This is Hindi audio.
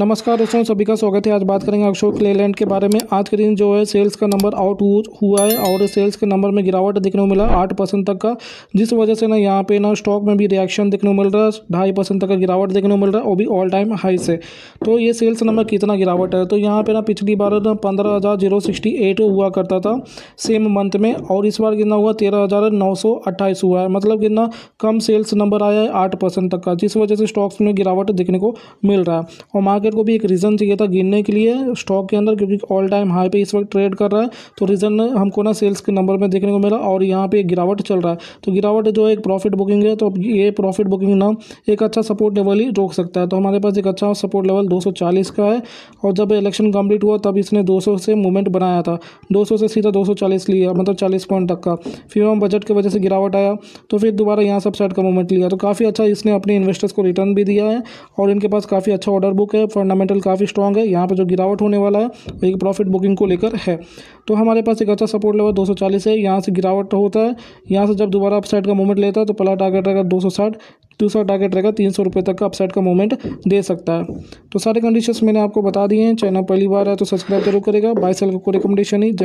नमस्कार दोस्तों सभी का स्वागत है आज बात करेंगे अशोक लेलैंड के बारे में आज के दिन जो है सेल्स का नंबर आउट हुआ है और सेल्स के नंबर में गिरावट देखने को मिला आठ परसेंट तक का जिस वजह से ना यहाँ पे ना स्टॉक में भी रिएक्शन देखने को मिल रहा है ढाई परसेंट तक का गिरावट देखने को मिल रहा है वो भी ऑल टाइम हाई से तो ये सेल्स नंबर कितना गिरावट है तो यहाँ पर ना पिछली बार ना पंद्रह हज़ार जीरो सिक्सटी एट हुआ करता था सेम मंथ में और इस बार कितना हुआ तेरह हज़ार नौ सौ हुआ है मतलब कितना कम सेल्स नंबर आया है आठ परसेंट तक का जिस वजह से स्टॉक्स में गिरावट देखने को मिल रहा है और मार्केट मार्केट को भी एक रीज़न चाहिए था गिरने के लिए स्टॉक के अंदर क्योंकि ऑल टाइम हाई पे इस वक्त ट्रेड कर रहा है तो रीज़न हमको ना सेल्स के नंबर में देखने को मिला और यहाँ पे गिरावट चल रहा है तो गिरावट जो है एक प्रॉफिट बुकिंग है तो ये प्रॉफिट बुकिंग ना एक अच्छा सपोर्ट लेवल ही रोक सकता है तो हमारे पास एक अच्छा सपोर्ट लेवल दो का है और जब इलेक्शन कम्प्लीट हुआ तब इसने दो से मूवमेंट बनाया था दो से सीधा दो लिया मतलब चालीस पॉइंट तक का फिर हम बजट की वजह से गिरावट आया तो फिर दोबारा यहाँ सब साइड का मूवमेंट लिया तो काफ़ी अच्छा इसने अपने इन्वेस्टर्स को रिटर्न भी दिया है और इनके पास काफ़ी अच्छा ऑर्डर बुक है फंडामेंटल काफ़ी स्ट्रॉग है यहाँ पर जो गिरावट होने वाला है वो एक प्रॉफिट बुकिंग को लेकर है तो हमारे पास एक अच्छा सपोर्ट लेवल 240 है यहाँ से गिरावट होता है यहाँ से जब दोबारा अपसाइड का मूवमेंट लेता है तो पहला टारगेट रहेगा दो सौ साठ दूसरा टारगेट रहेगा तीन सौ रुपये तक का अपसाइड का मूवमेंट दे सकता है तो सारे कंडीशन मैंने आपको बता दिए हैं चैनल पहली बार है तो सब्सक्राइब जरूर करेगा बाई सेल को रिकमेंडेशन ही